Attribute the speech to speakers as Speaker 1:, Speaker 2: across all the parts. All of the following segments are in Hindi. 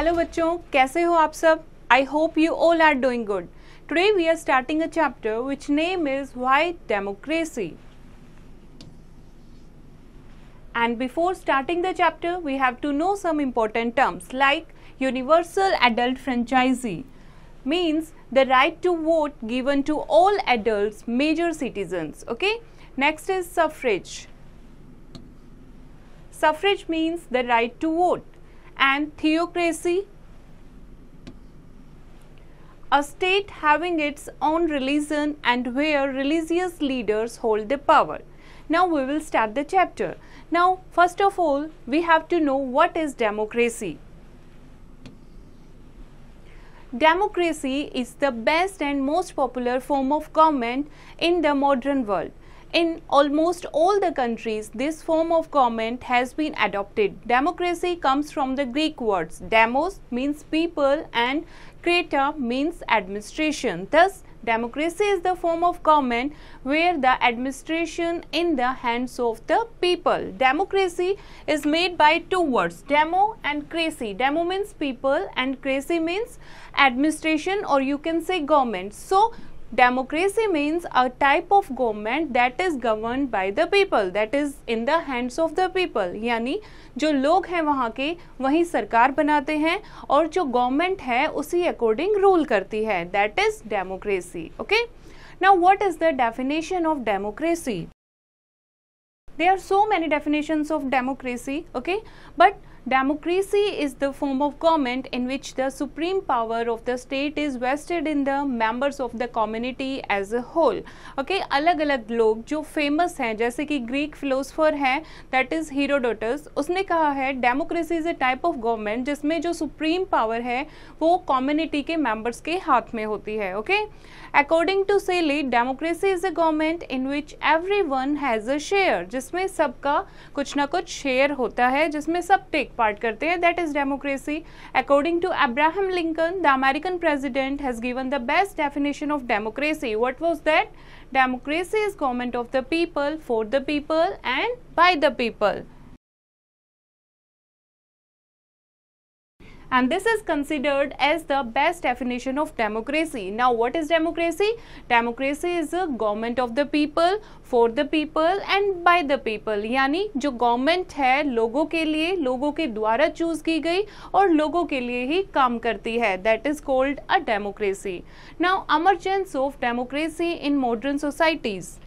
Speaker 1: हेलो बच्चों कैसे हो आप सब I hope you all are doing good today we are starting a chapter which name is why democracy and before starting the chapter we have to know some important terms like universal adult franchisee means the right to vote given to all adults major citizens okay next is suffrage suffrage means the right to vote and theocracy, a state having its own religion and where religious leaders hold the power. Now we will start the chapter. Now first of all we have to know what is democracy. Democracy is the best and most popular form of government in the modern world. In almost all the countries, this form of government has been adopted. Democracy comes from the Greek words demos means people and krata means administration. Thus, democracy is the form of government where the administration in the hands of the people. Democracy is made by two words, demo and crazy. Demo means people and crazy means administration or you can say government. So, democracy means a type of government that is governed by the people that is in the hands of the people यानी जो लोग हैं वहाँ के वही सरकार बनाते हैं और जो गवर्नमेंट है उसी अकॉर्डिंग रूल करती है that is democracy okay now what is the definition of democracy there are so many definition of democracy okay but democracy is the form of government in which the supreme power of the state is vested in the members of the community as a whole okay अलग अलग लोग जो फेमस हैं जैसे कि ग्रीक फिलोसफर हैं दैट इज़ हीरोडोटस उसने कहा है democracy is A type of government जिसमें जो सुप्रीम पावर है वो कम्युनिटी के मेंबर्स के हाथ में होती है okay according to Seeley democracy is a government in which every one has a share जिसमें सबका कुछ ना कुछ शेयर होता है जिसमें सब टेक टेक पार्ट करते हैं that is democracy according to Abraham Lincoln the American president has given the best definition of democracy what was that democracy is government of the people for the people and by the people and this is considered as the best definition of democracy. Now, what is democracy? Democracy is a government of the people, for the people and by the people. Yani, jo government hai, logo ke liye, logo ke dwara choose ki gai aur logo ke liye hi kaam karti hai. That is called a democracy. Now, emergence of democracy in modern societies.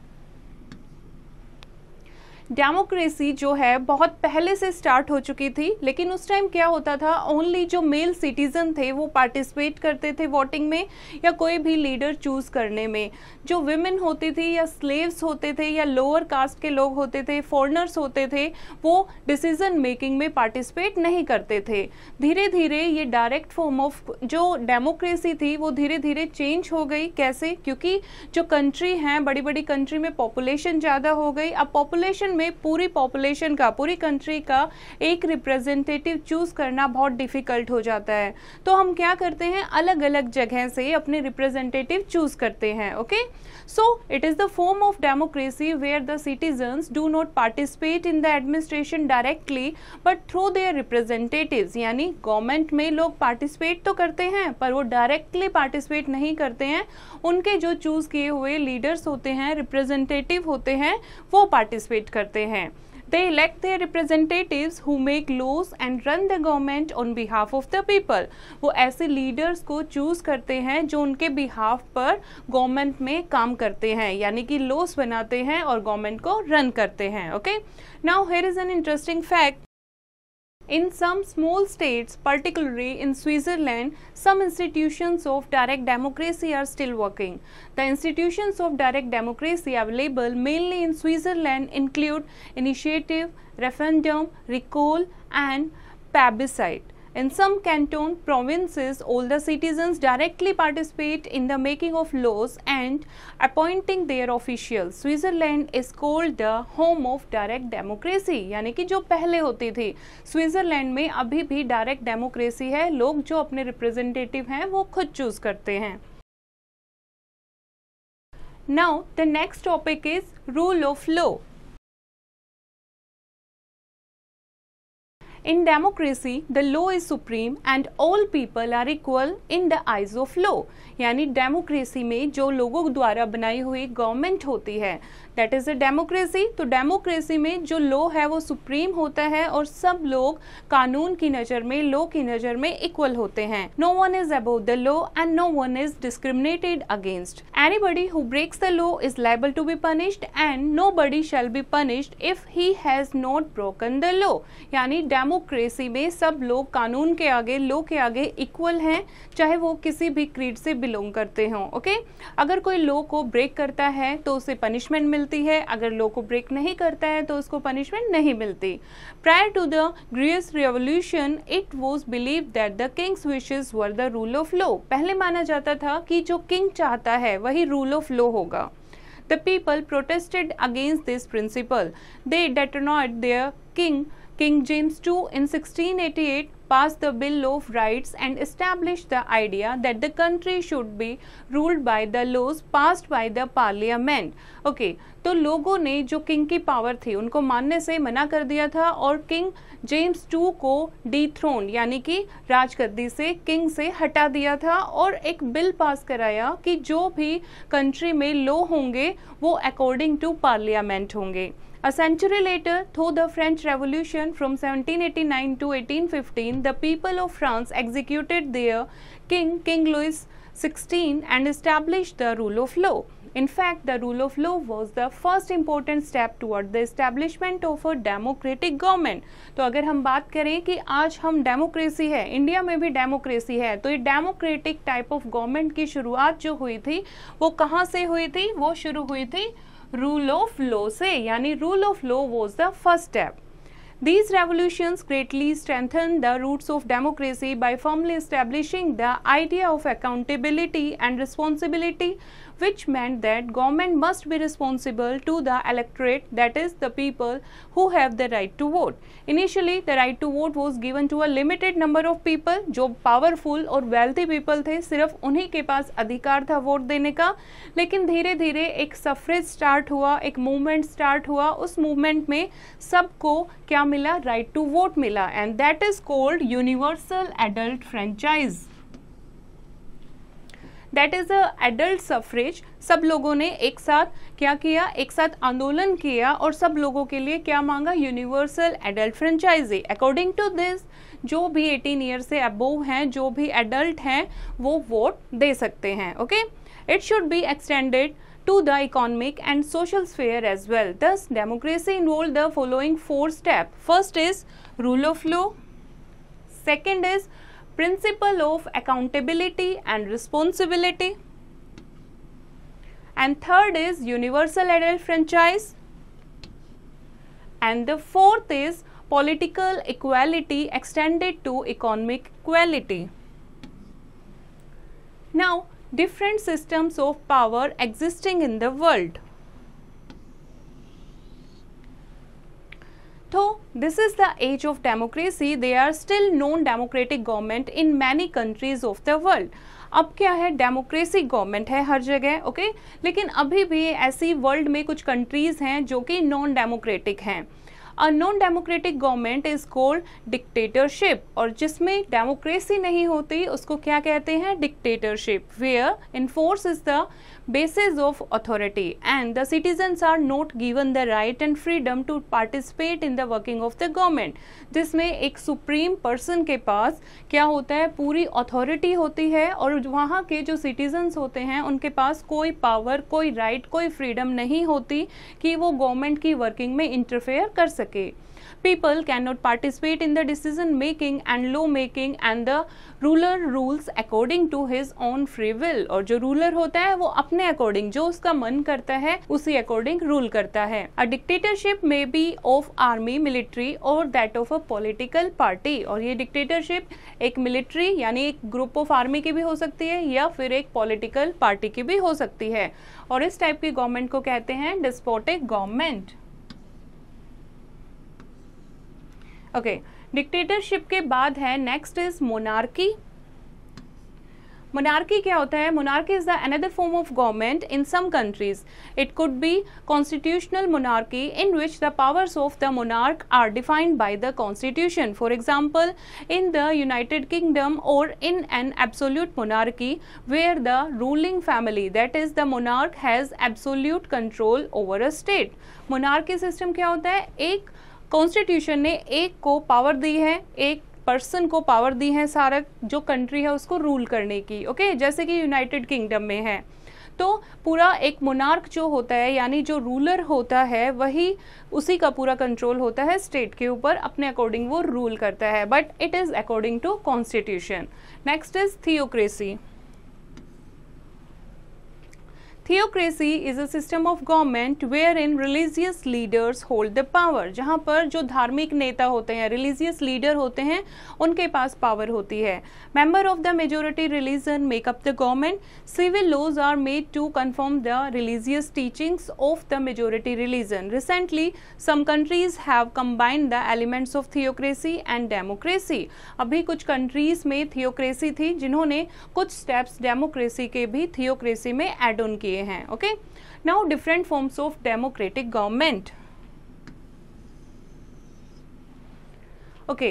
Speaker 1: Democracy जो है बहुत पहले से स्टार्ट हो चुकी थी लेकिन उस टाइम क्या होता था ओनली जो मेल सिटीज़न थे वो पार्टिसिपेट करते थे वोटिंग में या कोई भी लीडर चूज़ करने में जो विमेन होती थी या स्लेव्स होते थे या लोअर कास्ट के लोग होते थे फॉरनर्स होते थे वो डिसीजन मेकिंग में पार्टिसिपेट नहीं करते थे धीरे धीरे ये डायरेक्ट फॉर्म ऑफ जो डेमोक्रेसी थी वो धीरे धीरे चेंज हो गई कैसे क्योंकि जो कंट्री हैं बड़ी बड़ी कंट्री में पॉपुलेशन ज़्यादा हो गई अब पॉपुलेशन में में पूरी पॉपुलेशन का पूरी कंट्री का एक रिप्रेजेंटेटिव चूज करना बहुत डिफिकल्ट हो जाता है तो हम क्या करते हैं अलग अलग जगह से अपने रिप्रेजेंटेटिव चूज करते हैं okay so it is the form of democracy where the citizens do not participate in the administration directly but through their representative यानी गवर्नमेंट में लोग पार्टिसिपेट तो करते हैं पर वो डायरेक्टली पार्टिसिपेट नहीं करते हैं उनके जो चूज़ किए हुए लीडर्स होते हैं रिप्रेजेंटेटिव होते हैं वो पार्टिसिपेट करते हैं करते हैं they elect their representative who make laws and run the government on behalf of the people वो ऐसे लीडर्स को चूज करते हैं जो उनके बिहाफ पर गवर्नमेंट में काम करते हैं यानी कि लोस बनाते हैं और गवर्नमेंट को रन करते हैं okay now here is an interesting fact In some small states, particularly in Switzerland, some institutions of direct democracy are still working. The institutions of direct democracy available mainly in Switzerland include initiative, referendum, recall, and plebiscite. In some canton provinces, older citizens directly participate in the making of laws and appointing their officials. Switzerland is called the home of direct democracy, यानी कि जो पहले होती थी Switzerland में अभी भी direct democracy है लोग जो अपने representative हैं वो खुद choose करते हैं Now the next topic is rule of law. In democracy, the law is supreme and all people are equal in the eyes of law. यानी डेमोक्रेसी में जो लोगों द्वारा बनाई हुई गवर्नमेंट होती है दैट इज़ अ डेमोक्रेसी तो डेमोक्रेसी में जो लॉ है वो सुप्रीम होता है और सब लोग कानून की नज़र में लॉ की नज़र में इक्वल होते हैं no one is above the law and no one is discriminated against body who breaks the law is liable to be punished and nobody shall be punished if he has not broken the law यानी डेमोक्रेसी में सब लोग कानून के आगे लॉ के आगे इक्वल हैं चाहे वो किसी भी क्रीड से बिलोंग करते हों ओके okay? अगर कोई लॉ को ब्रेक करता है तो उसे पनिशमेंट मिल मिलती है अगर लो को ब्रेक नहीं करता है तो उसको पनिशमेंट नहीं मिलती prior to the glorious revolution it was believe that the kings wishes were the rule of law पहले माना जाता था कि जो किंग चाहता है वही रूल ऑफ लो होगा the people The people protested against this principle. There king king James two in sixteen eighty eight passed the Bill of Rights and established the idea that the country should be ruled by the laws passed by the parliament. Okay, तो लोगों ने जो किंग की पावर थी उनको मानने से मना कर दिया था और किंग जेम्स टू को डीथ्रोन यानी कि राजगद्दी से किंग से हटा दिया था और एक बिल पास कराया कि जो भी कंट्री में लॉ होंगे वो अकॉर्डिंग टू पार्लियामेंट होंगे A century later, through the French Revolution from 1789 to 1815, the people of France executed their king, King Louis XVI, and established the rule of law. In fact, the rule of law was the first important step toward the establishment of a democratic government. तो अगर हम बात करें कि आज हम डेमोक्रेसी है इंडिया में भी डेमोक्रेसी है तो ये डेमोक्रेटिक टाइप ऑफ गवर्नमेंट की शुरुआत जो हुई थी वो कहाँ से हुई थी वो शुरू हुई थी rule of law se yani rule of law was the first step these revolutions greatly strengthened the roots of democracy by firmly establishing the idea of accountability and responsibility which meant that government must be responsible to the electorate, that is the people who have the right to vote. Initially, the right to vote was given to a limited number of people, jo powerful और wealthy people थे, सिर्फ उन्हीं के पास अधिकार था वोट देने का, लेकिन dheere धीरे एक सफरेज स्टार्ट हुआ, एक मूवमेंट स्टार्ट हुआ, उस मूवमेंट में सबको kya mila right to vote mila and that is called universal adult franchise that is adult suffrage सब लोगों ने एक साथ क्या किया एक साथ आंदोलन किया और सब लोगों के लिए क्या मांगा universal adult franchise according to this जो भी 18 ईयर से अबोव हैं जो भी एडल्ट हैं वो वोट दे सकते हैं okay it should be extended the the and social sphere as well thus democracy involved the following four step first is rule of law second is principle of accountability and responsibility. And third is universal adult franchise. And the fourth is political equality extended to economic equality. Now, different systems of power existing in the world. This is the age of democracy. They are still non-democratic government in many countries of the world. अब क्या है डेमोक्रेसी गवर्नमेंट है हर जगह ओके okay? लेकिन अभी भी ऐसी वर्ल्ड में कुछ कंट्रीज़ हैं जो कि नॉन डेमोक्रेटिक हैं a non democratic government is called dictatorship और जिसमें डेमोक्रेसी नहीं होती उसको क्या कहते हैं dictatorship where in force is the basis of authority and the citizens are not given the right and freedom to participate in the working of the government जिसमें एक सुप्रीम पर्सन के पास क्या होता है पूरी अथॉरिटी होती है और वहाँ के जो सिटीजन्स होते हैं उनके पास कोई पावर कोई राइट right, कोई फ्रीडम नहीं होती कि वो गवर्नमेंट की वर्किंग में इंटरफेयर कर सके सके people can not participate in the decision making and law making and the ruler rules according to his own free will और जो रूलर होता है वो अपने अकॉर्डिंग जो उसका मन करता है उसी अकॉर्डिंग रूल करता है a dictatorship may be of army military और that of a political party और ये डिक्टेटरशिप एक मिलिट्री यानी एक ग्रुप ऑफ आर्मी की भी हो सकती है या फिर एक पोलिटिकल पार्टी की भी हो सकती है और इस टाइप की गवर्नमेंट को कहते हैं डिस्पोटिक गवर्नमेंट ओके डिक्टेटरशिप के बाद है नेक्स्ट इज मोनार्की मोनार्की क्या होता है monarchy is the another form of government in some countries it could be constitutional monarchy in which the powers of the monarch are defined by the constitution for example in the United Kingdom और in an absolute monarchy where the ruling family that is the monarch has absolute control over a state monarchy system क्या होता है एक कॉन्स्टिट्यूशन ने एक को पावर दी है एक पर्सन को पावर दी है सारा जो कंट्री है उसको रूल करने की ओके okay? जैसे कि यूनाइटेड किंगडम में है तो पूरा एक मोनार्क जो होता है यानी जो रूलर होता है वही उसी का पूरा कंट्रोल होता है स्टेट के ऊपर अपने अकॉर्डिंग वो रूल करता है but it is according to constitution next is theocracy theocracy is a system of government where in religious leaders hold the power जहां पर जो धार्मिक नेता होते हैं रिलीजियस लीडर होते हैं उनके पास पावर होती है member of the majority religion make up the government civil laws are made to conform the religious teachings of the majority religion recently some countries have combined the elements of theocracy and democracy अभी कुछ कंट्रीज में थियोक्रेसी थी जिन्होंने कुछ स्टेप्स डेमोक्रेसी के भी थियोक्रेसी में एड ऑन किए लिए हैं okay now different forms of democratic government okay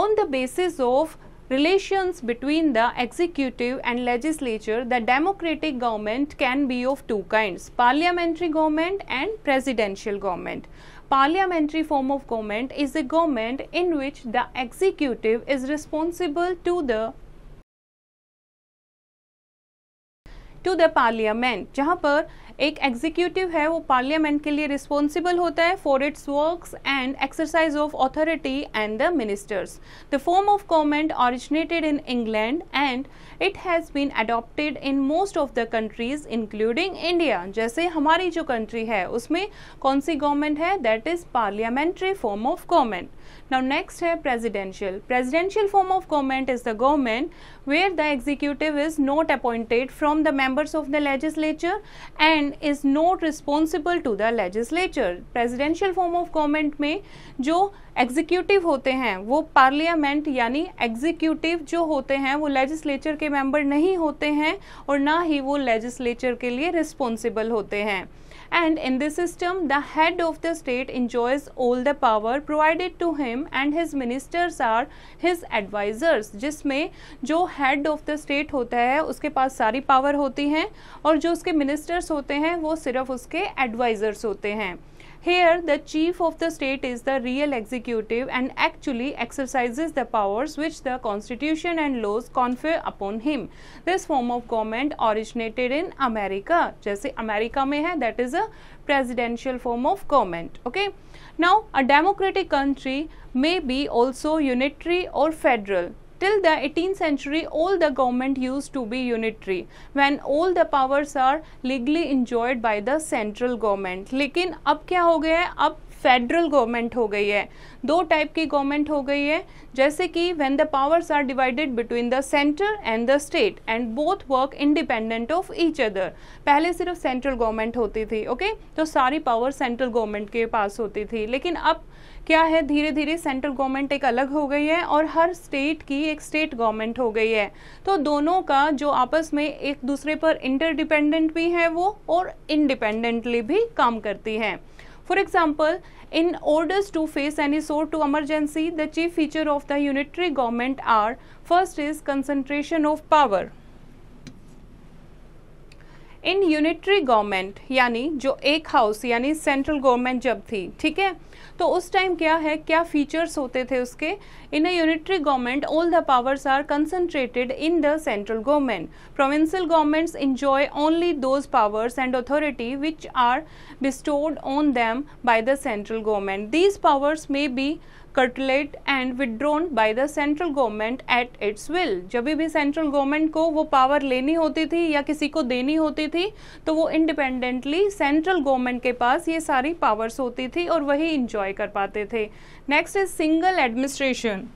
Speaker 1: on the basis of relations between the executive and legislature the democratic government can be of two kinds parliamentary government and presidential government parliamentary form of government is a government in which the executive is responsible to the to the parliament जहाँ पर एक एग्जीक्यूटिव है वो पार्लियामेंट के लिए रिस्पॉन्सिबल होता है for its works and exercise of authority and the ministers the form of government originated in England and it has been adopted in most of the countries including India. जैसे हमारी जो country है उसमें कौन सी government है that is parliamentary form of government. Now next है presidential. Presidential form of government is the government where the executive is not appointed from the members of the legislature and is not responsible to the legislature. Presidential form of government में जो एग्जीक्यूटिव होते हैं वो पार्लियामेंट यानी एग्जीक्यूटिव जो होते हैं वो लेजिस्लेचर के मेंबर नहीं होते हैं और ना ही वो लेजिस्लेचर के लिए रिस्पॉन्सिबल होते हैं and in this system the head of the state enjoys all the power provided to him and his ministers are his advisers जिसमें जो हेड ऑफ द स्टेट होता है उसके पास सारी पावर होती हैं और जो उसके मिनिस्टर्स होते हैं वो सिर्फ उसके एडवाइजर्स होते हैं Here, the chief of the state is the real executive and actually exercises the powers which the constitution and laws confer upon him. This form of government originated in America. जैसे अमेरिका में है that is a presidential form of government. Okay. Now, a democratic country may be also unitary or federal. Till the 18th century, all the government used to be unitary, when all the powers are legally enjoyed by the central government. लेकिन अब क्या हो गया है अब फेडरल गवर्नमेंट हो गई है दो टाइप की गवर्नमेंट हो गई है जैसे कि when the powers are divided between the centre and the state and both work independent of each other पहले सिर्फ सेंट्रल गवर्नमेंट होती थी ओके okay? तो सारी पावर सेंट्रल गवर्नमेंट के पास होती थी लेकिन अब क्या है धीरे धीरे सेंट्रल गवर्नमेंट एक अलग हो गई है और हर स्टेट की एक स्टेट गवर्नमेंट हो गई है तो दोनों का जो आपस में एक दूसरे पर इंटरडिपेंडेंट भी है वो और इनडिपेंडेंटली भी काम करती है for example in orders to face any sort to emergency the chief feature of the unitary government are first is concentration of power in unitary government यानी जो एक हाउस यानी सेंट्रल गवर्नमेंट जब थी ठीक है तो उस टाइम क्या है क्या फीचर्स होते थे उसके in a unitary government all the powers are concentrated in the central government provincial governments enjoy only those powers and authority which are bestowed on them by the central government these powers may be curtailed and withdrawn by the central government at its will जब भी सेंट्रल गवर्नमेंट को वो पावर लेनी होती थी या किसी को देनी होती थी तो वो इंडिपेंडेंटली सेंट्रल गवर्नमेंट के पास ये सारी पावर्स होती थी और वही इंजॉय कर पाते थे next is single administration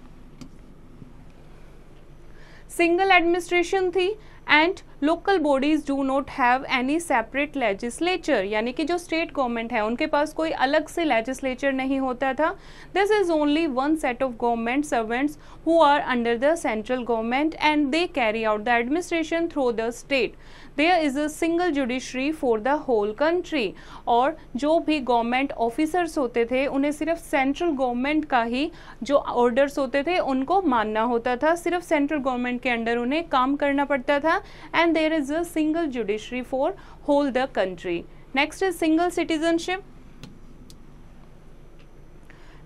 Speaker 1: single administration थी and local bodies do not have any separate legislature यानी कि जो स्टेट गवर्नमेंट है उनके पास कोई अलग से लेजिस्लेचर नहीं होता था this is only one set of government servants who are under the central government and they carry out the administration through the state there is a single judiciary for the whole country और जो भी गवर्नमेंट ऑफिसर्स होते थे उन्हें सिर्फ सेंट्रल गवर्नमेंट का ही जो ऑर्डर्स होते थे उनको मानना होता था सिर्फ सेंट्रल गवर्नमेंट के अंडर उन्हें काम करना पड़ता था and there is a single judiciary for whole the country. Next is single citizenship.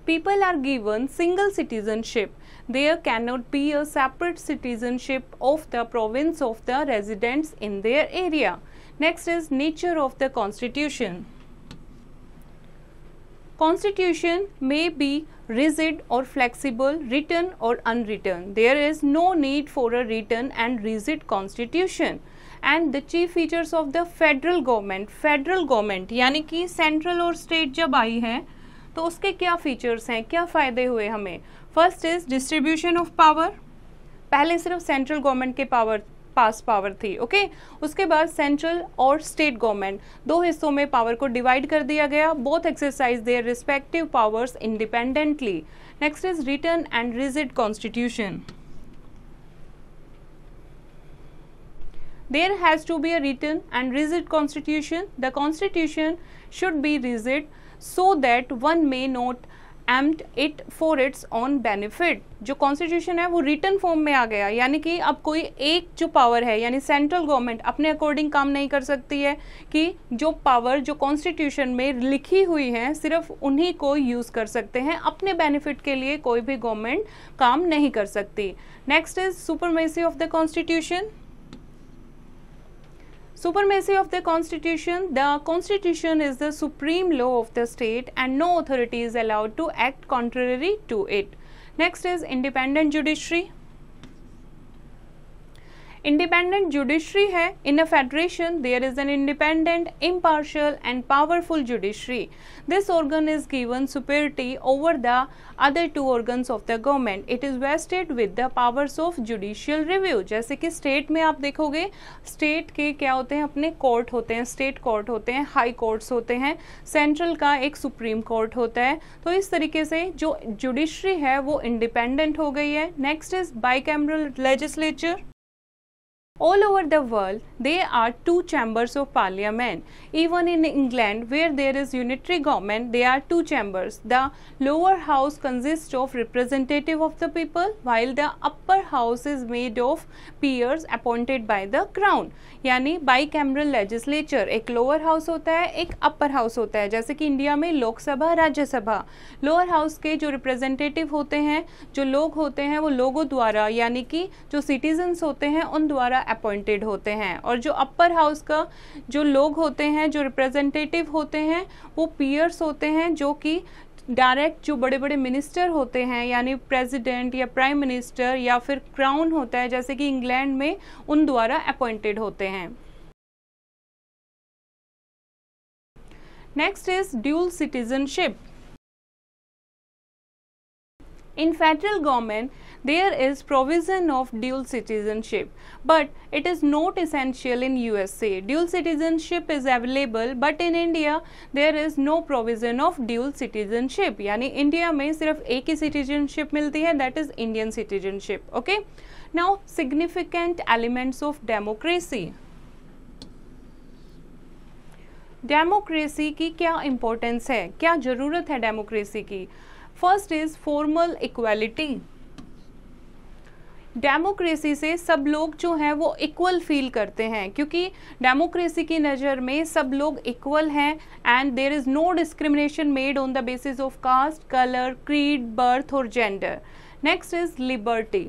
Speaker 1: People are given single citizenship. There cannot be a separate citizenship of the province of the residents in their area. Next is nature of the constitution. Constitution may be rigid or flexible, written or unwritten. There is no need for a written and rigid constitution. And the chief features of the federal government federal government यानी कि सेंट्रल और स्टेट जब आई है तो उसके क्या फीचर्स हैं क्या फ़ायदे हुए हमें first is distribution of power पहले सिर्फ सेंट्रल गवर्नमेंट के पावर पास पावर थी ओके उसके बाद सेंट्रल और स्टेट गवर्नमेंट दो हिस्सों में पावर को डिवाइड कर दिया गया both exercise their respective powers independently next is written and rigid constitution there has to be a written and rigid constitution the constitution should be rigid so that one may not amend it for its own benefit जो कॉन्स्टिट्यूशन है वो रिटर्न फॉर्म में आ गया यानी कि अब कोई एक जो पावर है यानी सेंट्रल गवर्नमेंट अपने अकॉर्डिंग काम नहीं कर सकती है कि जो पावर जो कॉन्स्टिट्यूशन में लिखी हुई है सिर्फ उन्हीं को यूज़ कर सकते हैं अपने बेनिफिट के लिए कोई भी गवर्नमेंट काम नहीं कर सकती next is supremacy of the constitution Supremacy of the constitution. The constitution is the supreme law of the state and no authority is allowed to act contrary to it. Next is independent judiciary. Independent judiciary है in a federation there is an independent impartial and powerful judiciary this organ is given superiority over the other two organ of the government it is vested with the powers of judicial review जैसे कि स्टेट में आप देखोगे स्टेट के क्या होते हैं अपने कोर्ट होते हैं स्टेट कोर्ट होते हैं हाई कोर्ट्स होते हैं सेंट्रल का एक सुप्रीम कोर्ट होता है तो इस तरीके से जो जुडिशरी है वो इंडिपेंडेंट हो गई है next is bicameral legislature All over the world, there are two chambers of parliament. Even in England, where there is unitary government, there are two chambers. The lower house consists of representative of the people, while the upper house is made of peers appointed by the crown. यानी बाईकैमरल लेजिस्लेचर एक लोअर हाउस होता है एक अपर हाउस होता है जैसे कि इंडिया में लोकसभा राज्यसभा Lower house के जो representative होते हैं जो लोग होते हैं वो लोगों द्वारा यानी कि जो citizens होते हैं उन द्वारा अपॉइंटेड होते हैं और जो अपर हाउस का जो लोग होते हैं जो रिप्रेजेंटेटिव होते हैं वो पीयर्स होते हैं जो कि डायरेक्ट जो बड़े बड़े मिनिस्टर होते हैं यानी प्रेसिडेंट या प्राइम मिनिस्टर या फिर क्राउन होता है जैसे कि इंग्लैंड में उन द्वारा अपॉइंटेड होते हैं next is dual citizenship In federal government, there is provision of dual citizenship, but it is not essential in USA. Dual citizenship is available, but in India, there is no provision of dual citizenship. yani india mein sirf ek hi citizenship milti hai that is indian citizenship okay now significant elements of democracy democracy की क्या इम्पोर्टेंस है क्या ज़रूरत है डेमोक्रेसी की first is formal equality democracy से सब लोग जो हैं वो इक्वल फील करते हैं क्योंकि डेमोक्रेसी की नज़र में सब लोग इक्वल हैं and there is no discrimination made on the basis of caste colour creed birth और gender next is liberty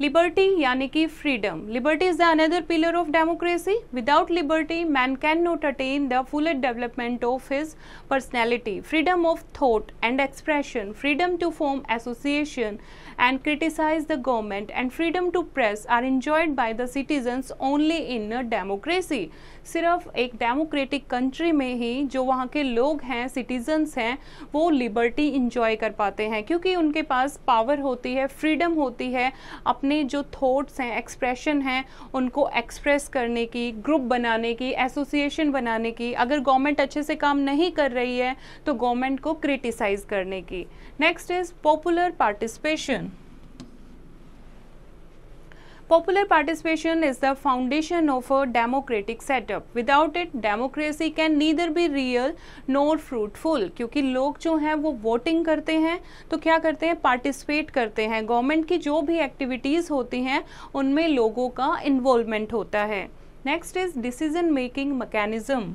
Speaker 1: liberty यानी कि freedom liberty is the another pillar of democracy without liberty man can not attain the full development of his personality freedom of thought and expression freedom to form association and criticise the government and freedom to press are enjoyed by the citizens only in democracy सिर्फ एक डेमोक्रेटिक कंट्री में ही जो वहाँ के लोग हैं सिटीजन्स हैं वो लिबर्टी इंजॉय कर पाते हैं क्योंकि उनके पास पावर होती है फ्रीडम होती है अपने अपने जो थॉट्स हैं एक्सप्रेशन हैं उनको एक्सप्रेस करने की ग्रुप बनाने की एसोसिएशन बनाने की अगर गवर्नमेंट अच्छे से काम नहीं कर रही है तो गवर्नमेंट को क्रिटिसाइज करने की next is popular participation Popular participation is the foundation of a democratic setup. Without it, democracy can neither be real nor fruitful. kyunki log jo hain wo voting karte hain to kya karte hain participate karte hain government ki jo bhi activities hoti hain unme logo ka involvement hota hai next is decision making mechanism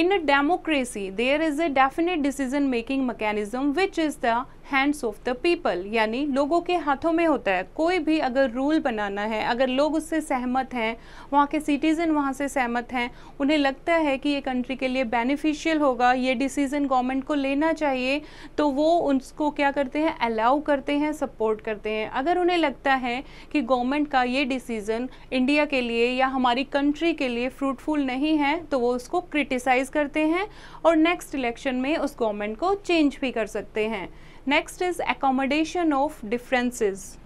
Speaker 1: In a democracy, there is a definite decision making mechanism which is the hands of the people यानी लोगों के हाथों में होता है कोई भी अगर रूल बनाना है अगर लोग उससे सहमत हैं वहाँ के सिटीज़न वहाँ से सहमत हैं उन्हें लगता है कि ये कंट्री के लिए बेनिफिशियल होगा ये डिसीज़न गवर्नमेंट को लेना चाहिए तो वो उसको क्या करते हैं अलाउ करते हैं सपोर्ट करते हैं अगर उन्हें लगता है कि गवर्नमेंट का ये डिसीज़न इंडिया के लिए या हमारी कंट्री के लिए फ्रूटफुल नहीं है तो वो उसको क्रिटिसाइज़ करते हैं और नेक्स्ट इलेक्शन में उस गवर्नमेंट को चेंज भी कर सकते हैं Next is accommodation of differences.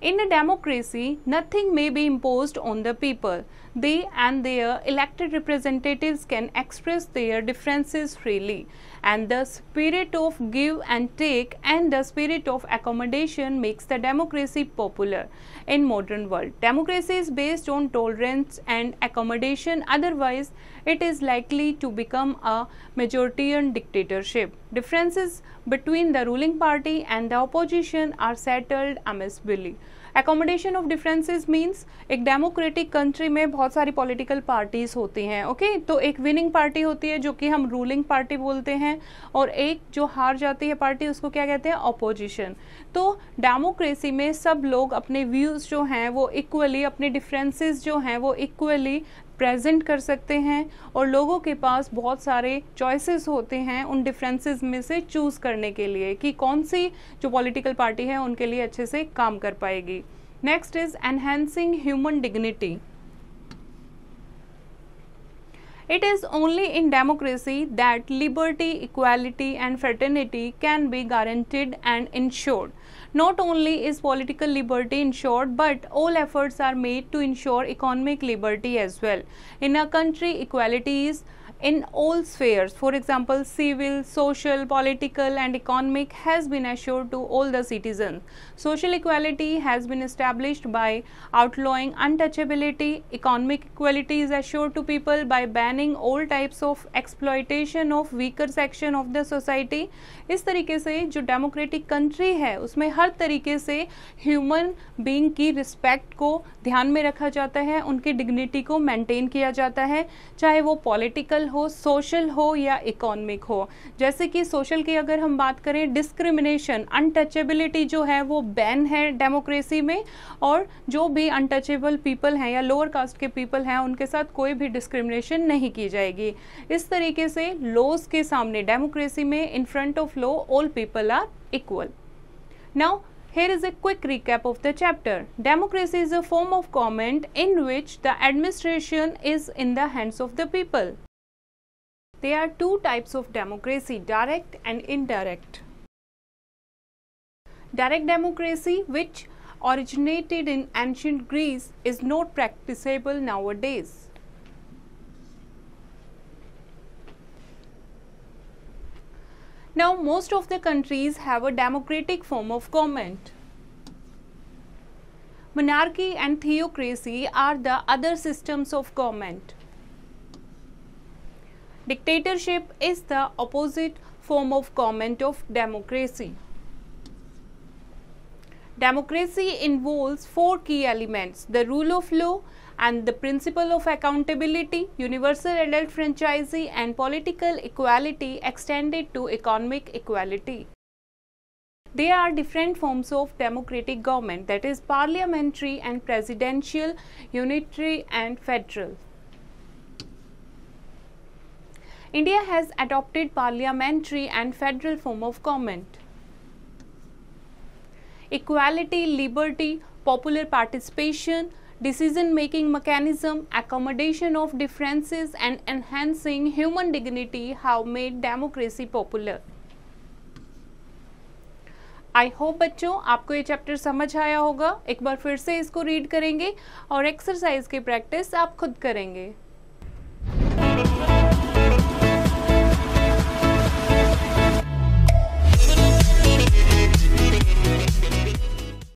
Speaker 1: In a democracy, nothing may be imposed on the people they and their elected representatives can express their differences freely and the spirit of give and take and the spirit of accommodation makes the democracy popular in modern world. Democracy is based on tolerance and accommodation otherwise it is likely to become a majoritarian dictatorship. Differences between the ruling party and the opposition are settled amicably. Accommodation of differences means एक डेमोक्रेटिक कंट्री में बहुत सारी पॉलिटिकल पार्टीज होती हैं ओके okay? तो एक विनिंग पार्टी होती है जो कि हम रूलिंग पार्टी बोलते हैं और एक जो हार जाती है पार्टी उसको क्या कहते हैं अपोजिशन तो डेमोक्रेसी में सब लोग अपने व्यूज़ जो हैं वो इक्वली अपने डिफरेंसेस जो हैं वो इक्वली प्रेजेंट कर सकते हैं और लोगों के पास बहुत सारे चॉइसेस होते हैं उन डिफरेंसेस में से चूज़ करने के लिए कि कौन सी जो पॉलिटिकल पार्टी है उनके लिए अच्छे से काम कर पाएगी next is enhancing human dignity it is only in democracy that liberty equality and fraternity can be guaranteed and insured Not only is political liberty ensured, but all efforts are made to ensure economic liberty as well. In our country, equality is in all spheres for example civil social political and economic has been assured to all the citizens social equality has been established by outlawing untouchability economic equality is assured to people by banning all types of exploitation of weaker section of the society is tarike se jo democratic country hai usme har tarike se human being ki respect ko dhyan mein rakha jata hai unki dignity ko maintain kiya jata hai chahe wo political हो सोशल हो या इकोनॉमिक हो जैसे कि सोशल की अगर हम बात करें डिस्क्रिमिनेशन अनटचेबिलिटी जो है वो बैन है डेमोक्रेसी में और जो भी अनटचेबल पीपल हैं या लोअर कास्ट के पीपल हैं उनके साथ कोई भी डिस्क्रिमिनेशन नहीं की जाएगी इस तरीके से लॉज के सामने डेमोक्रेसी में in front of law all people are equal now here is a quick recap of the chapter. Democracy is a form of government in which the administration is in the hands of the people. There are two types of democracy, direct and indirect. Direct democracy, which originated in ancient Greece, is not practicable nowadays. Now, most of the countries have a democratic form of government. Monarchy and theocracy are the other systems of government. Dictatorship is the opposite form of government of democracy. Democracy involves four key elements, the rule of law and the principle of accountability, universal adult franchisee and political equality extended to economic equality. There are different forms of democratic government that is parliamentary and presidential, unitary and federal. India has adopted parliamentary and federal form of government. Equality, liberty, popular participation, decision making mechanism, accommodation of differences and enhancing human dignity have made democracy popular. I hope बच्चों आपको ये चैप्टर समझ आया होगा एक बार फिर से इसको रीड करेंगे और एक्सरसाइज की प्रैक्टिस आप खुद करेंगे